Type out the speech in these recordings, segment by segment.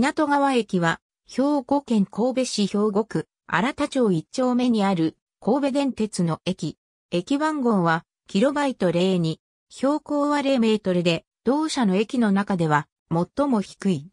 港川駅は、兵庫県神戸市兵庫区、荒田町1丁目にある、神戸電鉄の駅。駅番号は、キロバイト02、標高は0メートルで、同社の駅の中では、最も低い。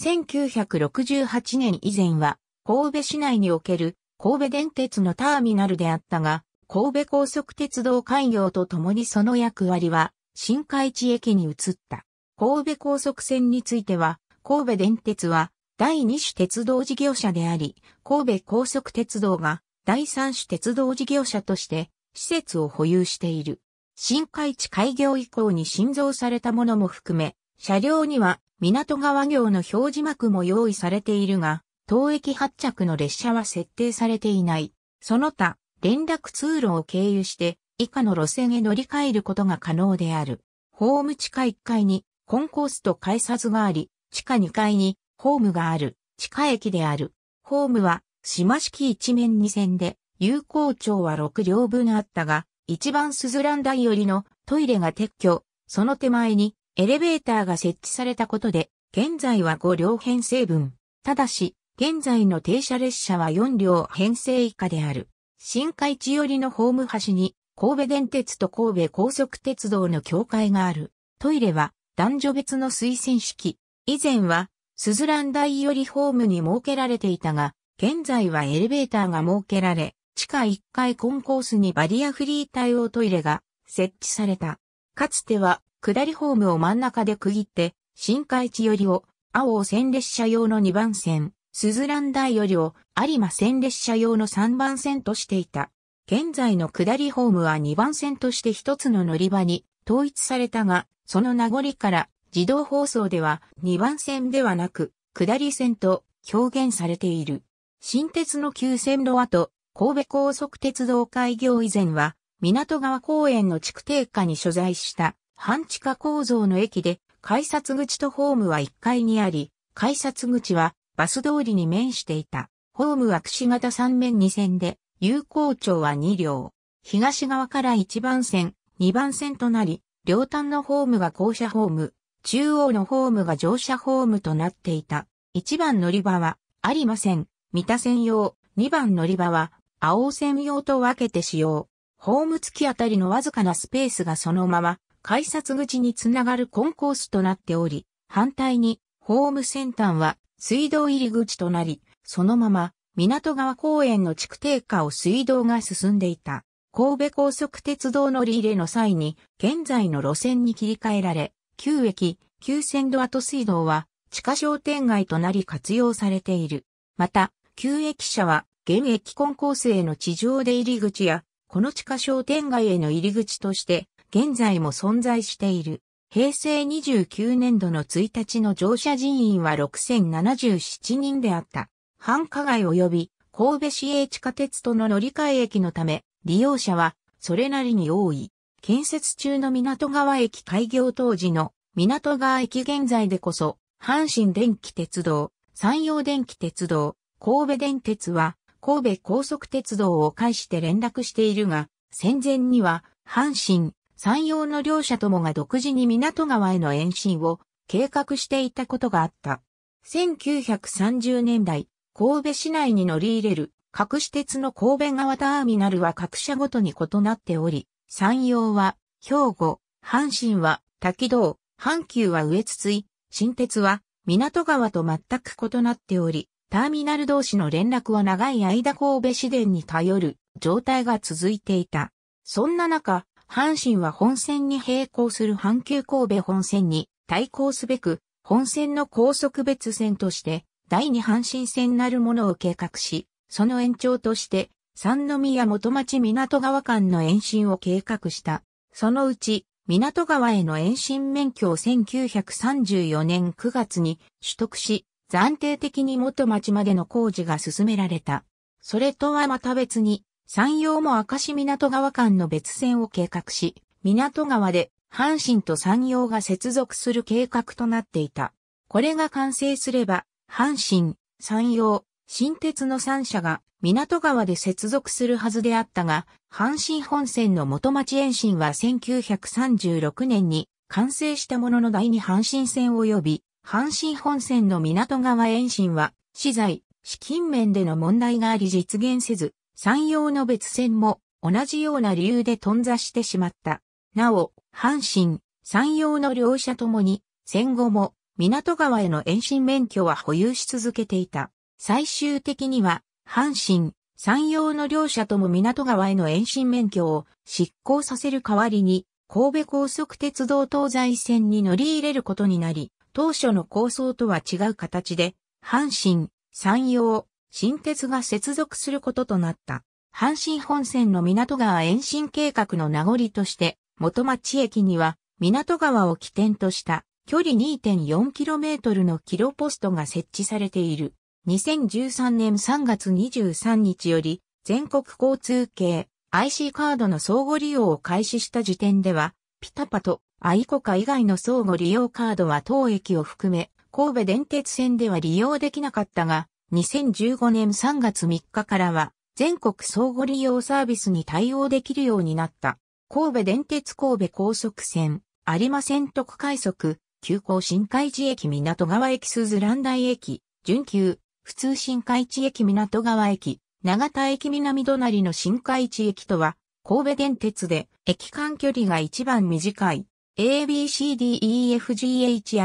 1968年以前は、神戸市内における、神戸電鉄のターミナルであったが、神戸高速鉄道開業とともにその役割は、新海地駅に移った。神戸高速線については、神戸電鉄は第2種鉄道事業者であり、神戸高速鉄道が第3種鉄道事業者として施設を保有している。新海地開業以降に新造されたものも含め、車両には港川業の表示幕も用意されているが、当駅発着の列車は設定されていない。その他、連絡通路を経由して以下の路線へ乗り換えることが可能である。ホーム地下1階にコンコースと改札があり、地下2階にホームがある地下駅である。ホームは島式一面二線で、有効長は6両分あったが、一番スズラン台寄りのトイレが撤去、その手前にエレベーターが設置されたことで、現在は5両編成分。ただし、現在の停車列車は4両編成以下である。新海地寄りのホーム端に、神戸電鉄と神戸高速鉄道の境界がある。トイレは男女別の推薦式、以前は、スズラン台よりホームに設けられていたが、現在はエレベーターが設けられ、地下1階コンコースにバリアフリー対応トイレが設置された。かつては、下りホームを真ん中で区切って、新海地よりを、青を線列車用の2番線、スズラン台よりを、有馬線列車用の3番線としていた。現在の下りホームは2番線として一つの乗り場に統一されたが、その名残から自動放送では2番線ではなく、下り線と表現されている。新鉄の旧線路跡、神戸高速鉄道開業以前は、港川公園の地区定下に所在した半地下構造の駅で、改札口とホームは1階にあり、改札口はバス通りに面していた。ホームは串型3面2線で、有効町は2両。東側から1番線、2番線となり、両端のホームが校舎ホーム、中央のホームが乗車ホームとなっていた。1番乗り場はありません。三田線用、2番乗り場は青線用と分けて使用。ホーム付きあたりのわずかなスペースがそのまま改札口につながるコンコースとなっており、反対にホーム先端は水道入り口となり、そのまま港川公園の地区低下を水道が進んでいた。神戸高速鉄道乗り入れの際に現在の路線に切り替えられ、旧駅、旧線路跡水道は地下商店街となり活用されている。また、旧駅舎は現駅コンコースへの地上で入り口や、この地下商店街への入り口として、現在も存在している。平成29年度の1日の乗車人員は6077人であった。繁華街及び神戸市営地下鉄との乗り換え駅のため、利用者はそれなりに多い。建設中の港川駅開業当時の港川駅現在でこそ、阪神電気鉄道、山陽電気鉄道、神戸電鉄は、神戸高速鉄道を介して連絡しているが、戦前には、阪神、山陽の両社ともが独自に港川への延伸を計画していたことがあった。1930年代、神戸市内に乗り入れる各私鉄の神戸川ターミナルは各社ごとに異なっており、山陽は、兵庫、阪神は、滝道、阪急は上津井、新鉄は、港川と全く異なっており、ターミナル同士の連絡は長い間神戸市電に頼る状態が続いていた。そんな中、阪神は本線に並行する阪急神戸本線に対抗すべく、本線の高速別線として、第二阪神線なるものを計画し、その延長として、三宮元町港川間の延伸を計画した。そのうち、港川への延伸免許を1934年9月に取得し、暫定的に元町までの工事が進められた。それとはまた別に、山陽も明石港川間の別線を計画し、港川で阪神と山陽が接続する計画となっていた。これが完成すれば、阪神、山陽、新鉄の3社が港川で接続するはずであったが、阪神本線の元町延伸は1936年に完成したものの第二阪神線及び、阪神本線の港川延伸は、資材、資金面での問題があり実現せず、山陽の別線も同じような理由で頓挫してしまった。なお、阪神、山陽の両社ともに、戦後も港川への延伸免許は保有し続けていた。最終的には、阪神、山陽の両社とも港川への延伸免許を執行させる代わりに、神戸高速鉄道東西線に乗り入れることになり、当初の構想とは違う形で、阪神、山陽、新鉄が接続することとなった。阪神本線の港川延伸計画の名残として、元町駅には港川を起点とした距離 2.4km のキロポストが設置されている。2013年3月23日より全国交通系 IC カードの相互利用を開始した時点では、ピタパとアイコカ以外の相互利用カードは当駅を含め、神戸電鉄線では利用できなかったが、2015年3月3日からは、全国相互利用サービスに対応できるようになった。神戸電鉄神戸高速線、有馬線特快速、急行新海寺駅港川駅鈴蘭台駅、準急、普通新海地駅港川駅、長田駅南隣の新海地駅とは、神戸電鉄で駅間距離が一番短い ABCDEFGHI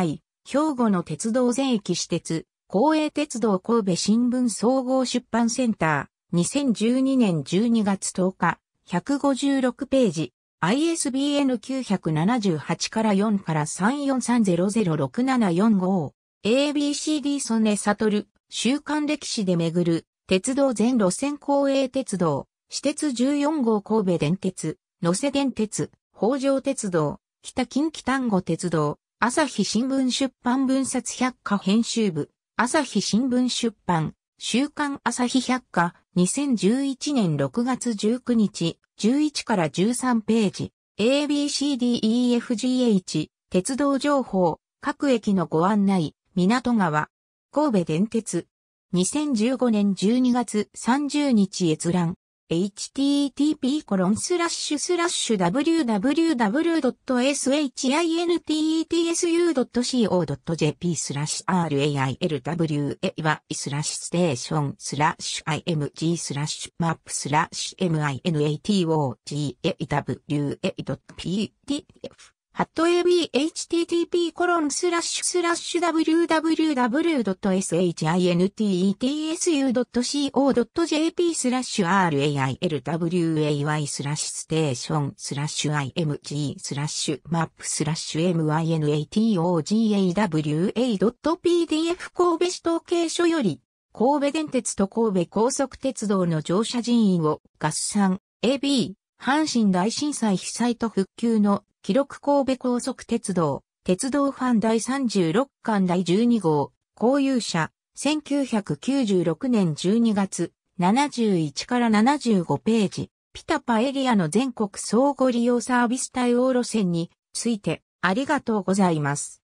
兵庫の鉄道全駅私鉄公営鉄道神戸新聞総合出版センター2012年12月10日156ページ ISBN 978から4から3 4 3 0 0 6 7 4 5 ABCD 曽根悟週刊歴史で巡る、鉄道全路線公営鉄道、私鉄14号神戸電鉄、野瀬電鉄、北条鉄道、北近畿丹後鉄道、朝日新聞出版分冊百科編集部、朝日新聞出版、週刊朝日百科、2011年6月19日、11から13ページ、ABCDEFGH、鉄道情報、各駅のご案内、港川、神戸電鉄。2015年12月30日閲覧。http コロンスラッシュスラッシュ www.shintetsu.co.jp スラッシュ railway はスラッシュステーションスラッシュ img スラッシュマップスラッシュ m i n a t o g a w p d f ハット abhttp コロンスラッシュスラッシュ www.shintsu.co.jp e スラッシュ railway スラッシュステーションスラッシュ img スラッシュマップスラッシュ mynatogawa.pdf 神戸市統計書より神戸電鉄と神戸高速鉄道の乗車人員を合算 AB 阪神大震災被災と復旧の記録神戸高速鉄道、鉄道ファン第36巻第12号、公有車、1996年12月、71から75ページ、ピタパエリアの全国相互利用サービス対応路線についてありがとうございます。